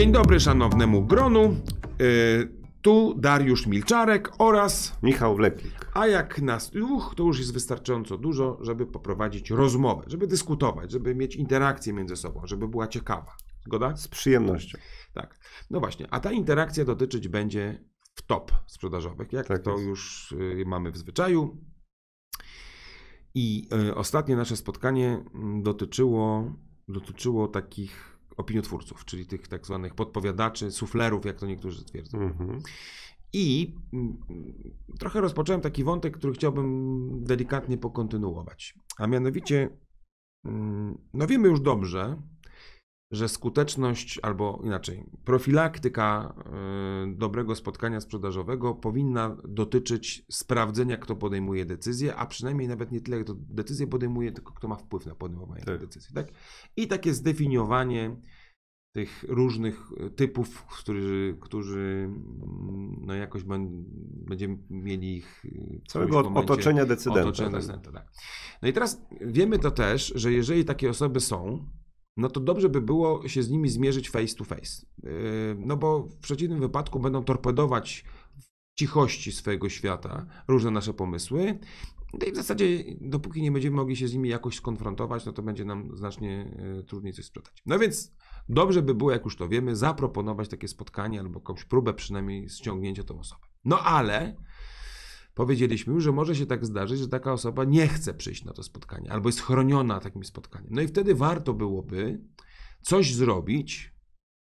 Dzień dobry szanownemu gronu. Y, tu Dariusz Milczarek oraz Michał Wleplik. A jak nas, uch, to już jest wystarczająco dużo, żeby poprowadzić rozmowę, żeby dyskutować, żeby mieć interakcję między sobą, żeby była ciekawa. Zgoda? Z przyjemnością. Tak. No właśnie, a ta interakcja dotyczyć będzie w top sprzedażowych, jak tak to jest. już y, mamy w zwyczaju. I y, ostatnie nasze spotkanie mm, dotyczyło, dotyczyło takich opiniotwórców, czyli tych tak zwanych podpowiadaczy, suflerów, jak to niektórzy twierdzą. Mhm. I mm, trochę rozpocząłem taki wątek, który chciałbym delikatnie pokontynuować. A mianowicie, mm, no wiemy już dobrze, że skuteczność, albo inaczej, profilaktyka y, dobrego spotkania sprzedażowego powinna dotyczyć sprawdzenia, kto podejmuje decyzję, a przynajmniej nawet nie tyle, kto decyzję podejmuje, tylko kto ma wpływ na podejmowanie tak. tej decyzji. Tak? I takie zdefiniowanie tych różnych y, typów, którzy, którzy mm, no jakoś będziemy mieli ich y, całego otoczenia decydenta. Otoczenia tak. decydenta tak. No i teraz wiemy to też, że jeżeli takie osoby są, no to dobrze by było się z nimi zmierzyć face to face. Yy, no bo w przeciwnym wypadku będą torpedować w cichości swojego świata różne nasze pomysły. No i w zasadzie, dopóki nie będziemy mogli się z nimi jakoś skonfrontować, no to będzie nam znacznie yy, trudniej coś sprzedać. No więc dobrze by było, jak już to wiemy, zaproponować takie spotkanie albo jakąś próbę przynajmniej ściągnięcia tą osobę. No ale powiedzieliśmy już, że może się tak zdarzyć, że taka osoba nie chce przyjść na to spotkanie albo jest chroniona takim spotkaniem. No i wtedy warto byłoby coś zrobić,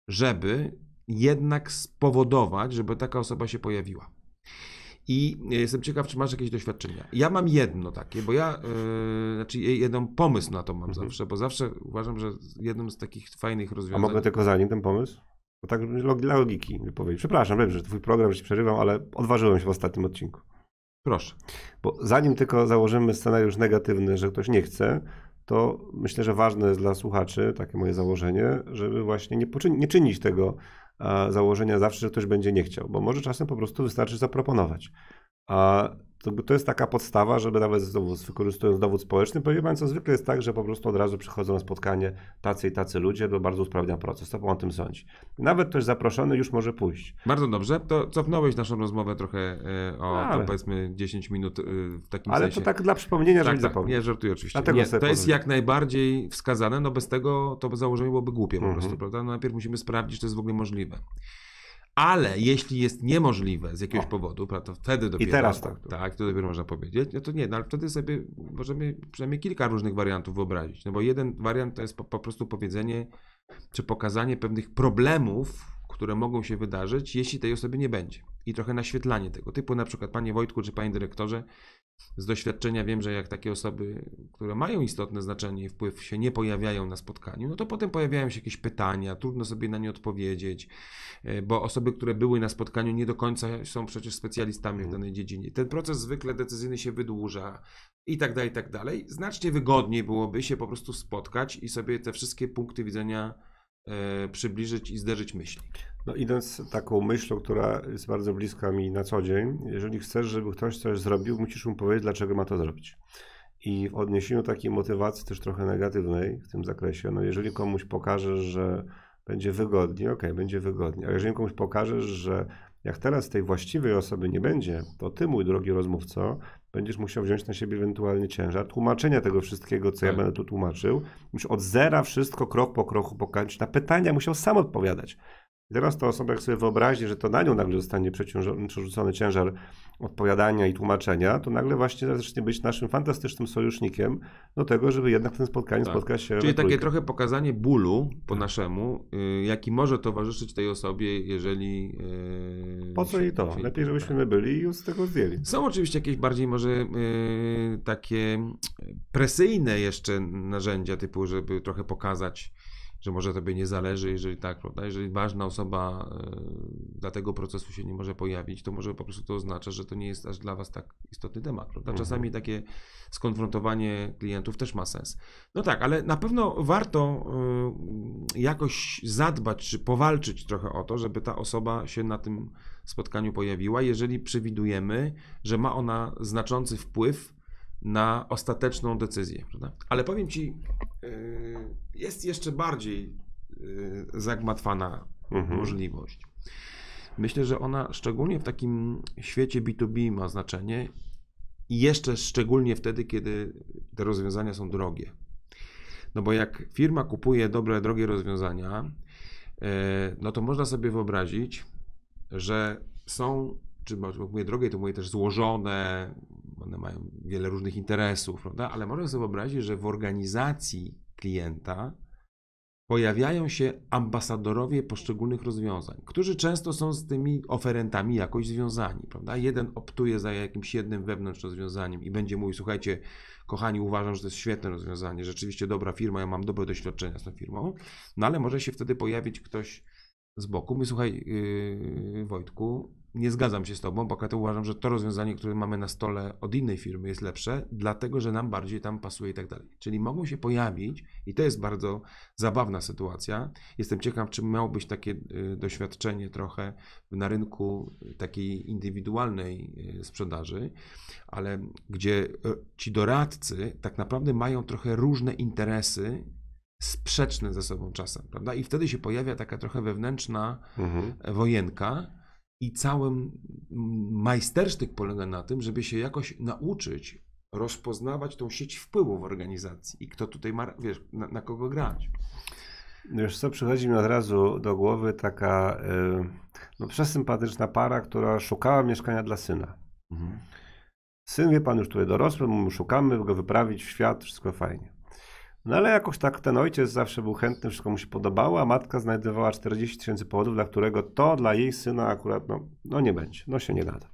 żeby jednak spowodować, żeby taka osoba się pojawiła. I e, jestem ciekaw, czy masz jakieś doświadczenia. Ja mam jedno takie, bo ja, yy, znaczy jeden pomysł na to mam mhm. zawsze, bo zawsze uważam, że jednym z takich fajnych rozwiązań. A mogę tylko zanim ten pomysł? Bo tak dla logiki wypowiedzieć. Przepraszam, wiem, że twój program, że się przerywam, ale odważyłem się w ostatnim odcinku. Proszę. Bo zanim tylko założymy scenariusz negatywny, że ktoś nie chce, to myślę, że ważne jest dla słuchaczy, takie moje założenie, żeby właśnie nie, poczyn- nie czynić tego e, założenia zawsze, że ktoś będzie nie chciał, bo może czasem po prostu wystarczy zaproponować. A to, to jest taka podstawa, żeby nawet znowu wykorzystując dowód społeczny, Powiem, co zwykle jest tak, że po prostu od razu przychodzą na spotkanie tacy i tacy ludzie, to bardzo usprawnia proces. To o tym sądzi. Nawet ktoś zaproszony już może pójść. Bardzo dobrze. To cofnąłeś naszą rozmowę trochę e, o ale, tam powiedzmy 10 minut e, w takim ale sensie. Ale to tak dla przypomnienia, tak, żeby tak, zapomnieć. Nie, żartuję oczywiście. Nie, to powiem. jest jak najbardziej wskazane, no bez tego to założenie byłoby głupie po mhm. prostu, prawda? No najpierw musimy sprawdzić, czy to jest w ogóle możliwe. Ale jeśli jest niemożliwe z jakiegoś o. powodu, to wtedy dopiero. I teraz tak. To. Tak, to dopiero można powiedzieć. No to nie, no ale wtedy sobie możemy przynajmniej kilka różnych wariantów wyobrazić. No bo jeden wariant to jest po, po prostu powiedzenie czy pokazanie pewnych problemów, które mogą się wydarzyć, jeśli tej osoby nie będzie. I trochę naświetlanie tego typu, na przykład, panie Wojtku czy panie dyrektorze, z doświadczenia wiem, że jak takie osoby, które mają istotne znaczenie i wpływ, się nie pojawiają na spotkaniu, no to potem pojawiają się jakieś pytania, trudno sobie na nie odpowiedzieć, e, bo osoby, które były na spotkaniu, nie do końca są przecież specjalistami w mhm. danej dziedzinie. Ten proces zwykle decyzyjny się wydłuża i tak dalej, i tak dalej. Znacznie wygodniej byłoby się po prostu spotkać i sobie te wszystkie punkty widzenia E, przybliżyć i zderzyć myśli. No idąc taką myślą, która jest bardzo bliska mi na co dzień, jeżeli chcesz, żeby ktoś coś zrobił, musisz mu powiedzieć, dlaczego ma to zrobić. I w odniesieniu takiej motywacji też trochę negatywnej w tym zakresie, no jeżeli komuś pokażesz, że będzie wygodnie, ok, będzie wygodnie, ale jeżeli komuś pokażesz, że jak teraz tej właściwej osoby nie będzie, to ty, mój drogi rozmówco, będziesz musiał wziąć na siebie ewentualnie ciężar tłumaczenia tego wszystkiego, co ja tak. będę tu tłumaczył. Musisz od zera wszystko krok po kroku pokazać. Na pytania musiał sam odpowiadać. I teraz ta osoba, jak sobie wyobrazi, że to na nią nagle zostanie przerzucony ciężar odpowiadania i tłumaczenia, to nagle właśnie zacznie być naszym fantastycznym sojusznikiem do tego, żeby jednak w tym spotkaniu tak. spotkać się. Czyli takie trochę pokazanie bólu po tak. naszemu, y, jaki może towarzyszyć tej osobie, jeżeli. Y, po co jej to? Się... Lepiej, żebyśmy tak. my byli i z tego zdjęli. Są oczywiście jakieś bardziej może y, takie presyjne jeszcze narzędzia, typu, żeby trochę pokazać że może tobie nie zależy, jeżeli tak, prawda? Jeżeli ważna osoba e, dla tego procesu się nie może pojawić, to może po prostu to oznacza, że to nie jest aż dla was tak istotny temat, prawda? Mhm. Czasami takie skonfrontowanie klientów też ma sens. No tak, ale na pewno warto e, jakoś zadbać, czy powalczyć trochę o to, żeby ta osoba się na tym spotkaniu pojawiła, jeżeli przewidujemy, że ma ona znaczący wpływ na ostateczną decyzję. Prawda? Ale powiem Ci, y, jest jeszcze bardziej y, zagmatwana mhm. możliwość. Myślę, że ona szczególnie w takim świecie B2B ma znaczenie i jeszcze szczególnie wtedy, kiedy te rozwiązania są drogie. No bo jak firma kupuje dobre, drogie rozwiązania, y, no to można sobie wyobrazić, że są, czy mówię drogie, to mówię też złożone, one mają wiele różnych interesów, prawda? ale można sobie wyobrazić, że w organizacji klienta pojawiają się ambasadorowie poszczególnych rozwiązań, którzy często są z tymi oferentami jakoś związani. Prawda? Jeden optuje za jakimś jednym wewnątrz rozwiązaniem i będzie mówił, słuchajcie, kochani, uważam, że to jest świetne rozwiązanie, rzeczywiście dobra firma, ja mam dobre doświadczenia z tą firmą, no ale może się wtedy pojawić ktoś z boku, my słuchaj, yy, Wojtku, nie zgadzam się z Tobą, bo to uważam, że to rozwiązanie, które mamy na stole od innej firmy jest lepsze, dlatego że nam bardziej tam pasuje i tak dalej. Czyli mogą się pojawić, i to jest bardzo zabawna sytuacja. Jestem ciekaw, czy miałbyś takie y, doświadczenie trochę na rynku y, takiej indywidualnej y, sprzedaży, ale gdzie ci doradcy tak naprawdę mają trochę różne interesy sprzeczne ze sobą czasem, prawda? I wtedy się pojawia taka trochę wewnętrzna mhm. wojenka, i cały mm, majstersztyk polega na tym, żeby się jakoś nauczyć rozpoznawać tą sieć wpływu w organizacji i kto tutaj ma, wiesz, na, na kogo grać. Wiesz co, przychodzi mi od razu do głowy taka y, no, przesympatyczna para, która szukała mieszkania dla syna. Mhm. Syn, wie pan, już tutaj dorosły, mu szukamy, go wyprawić w świat, wszystko fajnie. No ale jakoś tak ten ojciec zawsze był chętny, wszystko mu się podobało, a matka znajdowała 40 tysięcy powodów, dla którego to dla jej syna akurat no, no nie będzie, no się nie nada.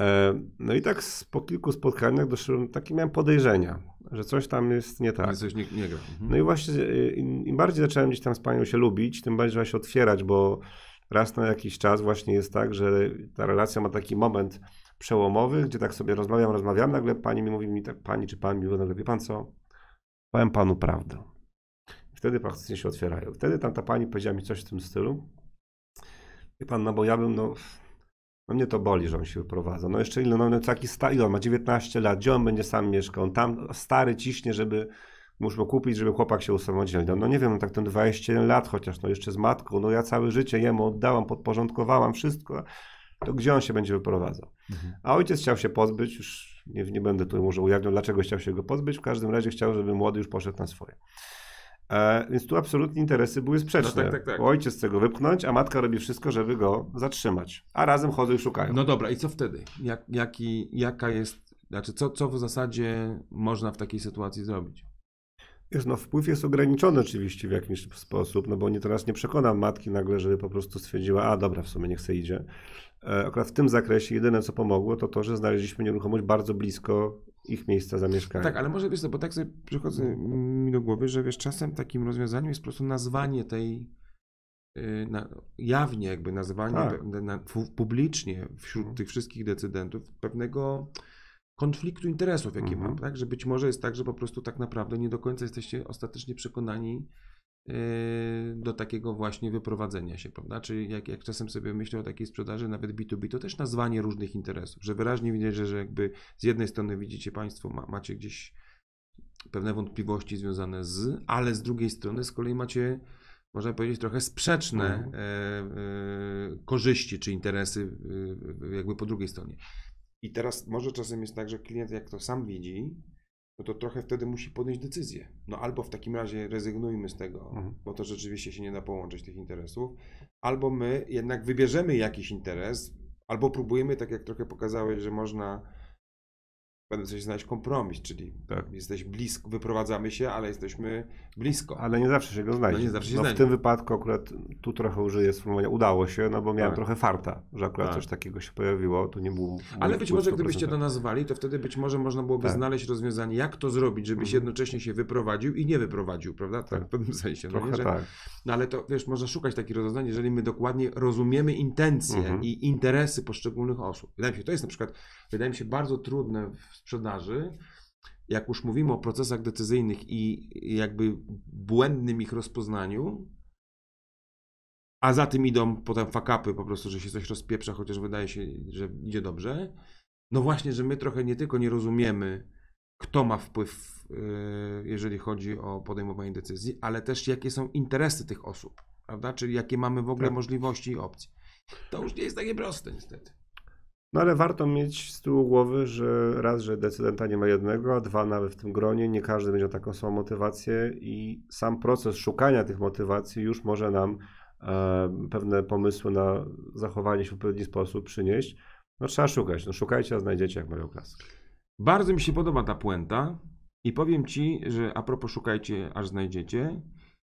E, no i tak po kilku spotkaniach doszedłem, takie miałem podejrzenia, że coś tam jest nie tak. Coś nie, nie gra. Mhm. No i właśnie e, im, im bardziej zacząłem gdzieś tam z panią się lubić, tym bardziej się otwierać, bo raz na jakiś czas właśnie jest tak, że ta relacja ma taki moment przełomowy, gdzie tak sobie rozmawiam, rozmawiam, nagle pani mi mówi mi tak, pani czy pan mi mówi, nagle wie pan co, Powiem panu prawdę. Wtedy praktycznie się otwierają. Wtedy tam ta pani powiedziała mi coś w tym stylu. Wie pan, no bo ja bym, no, no mnie to boli, że on się wyprowadza. No jeszcze ile, no, no taki stary, on ma 19 lat, gdzie on będzie sam mieszkał? On tam stary ciśnie, żeby muszę kupić, żeby chłopak się usamodzielnił. No, no nie wiem, no tak ten 21 lat chociaż, no jeszcze z matką, no ja całe życie jemu oddałam, podporządkowałam wszystko, to gdzie on się będzie wyprowadzał? Mhm. A ojciec chciał się pozbyć, już nie, nie będę tu może ujawniał, dlaczego chciał się go pozbyć. W każdym razie chciał, żeby młody już poszedł na swoje. E, więc tu absolutnie interesy były sprzeczne. No tak, tak, tak. Ojciec chce go wypchnąć, a matka robi wszystko, żeby go zatrzymać. A razem chodzą i szukają. No dobra, i co wtedy? Jak, jaki, jaka jest, znaczy co, co w zasadzie można w takiej sytuacji zrobić? Wiesz, no wpływ jest ograniczony oczywiście w jakiś sposób, no bo nie, teraz nie przekonam matki nagle, żeby po prostu stwierdziła, a dobra, w sumie niech se idzie. E, akurat w tym zakresie jedyne, co pomogło, to to, że znaleźliśmy nieruchomość bardzo blisko ich miejsca zamieszkania. Tak, ale może wiesz, no bo tak sobie przychodzi mi do głowy, że wiesz, czasem takim rozwiązaniem jest po prostu nazwanie tej y, na, jawnie jakby nazwanie tak. na, publicznie wśród mhm. tych wszystkich decydentów pewnego konfliktu interesów, jaki mhm. mam, tak? Że być może jest tak, że po prostu tak naprawdę nie do końca jesteście ostatecznie przekonani yy, do takiego właśnie wyprowadzenia się, prawda? Czyli jak, jak czasem sobie myślę o takiej sprzedaży, nawet B2B, to też nazwanie różnych interesów, że wyraźnie widać, że, że jakby z jednej strony widzicie Państwo, ma, macie gdzieś pewne wątpliwości związane z, ale z drugiej strony z kolei macie można powiedzieć, trochę sprzeczne mhm. e, e, korzyści czy interesy, e, jakby po drugiej stronie. I teraz może czasem jest tak, że klient jak to sam widzi, no to trochę wtedy musi podjąć decyzję. No albo w takim razie rezygnujmy z tego, mhm. bo to rzeczywiście się nie da połączyć tych interesów, albo my jednak wybierzemy jakiś interes, albo próbujemy, tak jak trochę pokazałeś, że można będą coś znaleźć kompromis, czyli tak. jesteś blisko, wyprowadzamy się, ale jesteśmy blisko. Ale nie zawsze się go znajdzie. No, nie zawsze się no, znajdzie. W tym wypadku akurat tu trochę użyję sformułowania udało się, no bo miałem tak. trochę farta, że akurat tak. coś takiego się pojawiło, to nie było. Ale być może gdybyście do nas wali, to wtedy być może można byłoby tak. znaleźć rozwiązanie, jak to zrobić, żebyś mhm. jednocześnie się wyprowadził i nie wyprowadził, prawda? Tak, tak. w pewnym sensie. No trochę no, nie, że... Tak. no ale to wiesz, można szukać takich rozwiązań, jeżeli my dokładnie rozumiemy intencje mhm. i interesy poszczególnych osób. Wydaje mi się, to jest na przykład, wydaje mi się bardzo trudne w sprzedaży, jak już mówimy o procesach decyzyjnych i jakby błędnym ich rozpoznaniu, a za tym idą potem fakapy po prostu, że się coś rozpieprza, chociaż wydaje się, że idzie dobrze. No właśnie, że my trochę nie tylko nie rozumiemy, kto ma wpływ, yy, jeżeli chodzi o podejmowanie decyzji, ale też jakie są interesy tych osób, prawda? Czyli jakie mamy w ogóle tak. możliwości i opcje. To już nie jest takie proste, niestety. No ale warto mieć z tyłu głowy, że raz, że decydenta nie ma jednego, a dwa, nawet w tym gronie nie każdy będzie miał taką samą motywację i sam proces szukania tych motywacji już może nam e, pewne pomysły na zachowanie się w odpowiedni sposób przynieść. No trzeba szukać, no szukajcie, a znajdziecie, jak mają klasy. Bardzo mi się podoba ta puenta i powiem Ci, że a propos szukajcie, aż znajdziecie,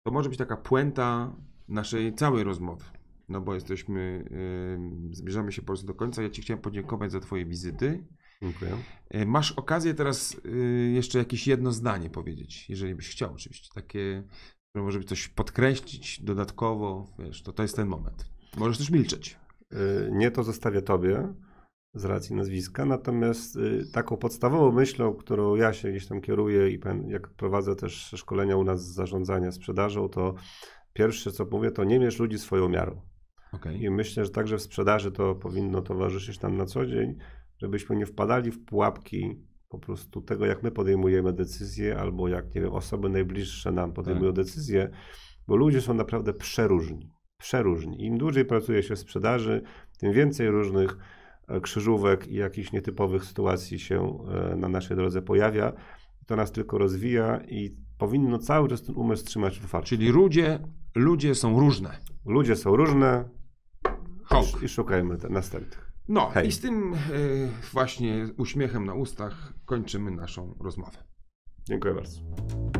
to może być taka puenta naszej całej rozmowy no bo jesteśmy, zbliżamy się po prostu do końca. Ja Ci chciałem podziękować za Twoje wizyty. Dziękuję. E, masz okazję teraz y, jeszcze jakieś jedno zdanie powiedzieć, jeżeli byś chciał oczywiście, takie, które może być coś podkreślić dodatkowo, wiesz, to to jest ten moment. Możesz też milczeć. Y, nie, to zostawię Tobie z racji nazwiska, natomiast y, taką podstawową myślą, którą ja się gdzieś tam kieruję i jak prowadzę też szkolenia u nas z zarządzania sprzedażą, to pierwsze co mówię, to nie mierz ludzi swoją miarą. Okay. I myślę, że także w sprzedaży to powinno towarzyszyć nam na co dzień, żebyśmy nie wpadali w pułapki po prostu tego, jak my podejmujemy decyzje, albo jak, nie wiem, osoby najbliższe nam podejmują tak. decyzje, bo ludzie są naprawdę przeróżni. Przeróżni. Im dłużej pracuje się w sprzedaży, tym więcej różnych e, krzyżówek i jakichś nietypowych sytuacji się e, na naszej drodze pojawia. To nas tylko rozwija i powinno cały czas ten umysł trzymać otwarty. Czyli ludzie, ludzie są różne. Ludzie są różne, Kong. I szukajmy następnych. No Hej. i z tym e, właśnie uśmiechem na ustach kończymy naszą rozmowę. Dziękuję bardzo.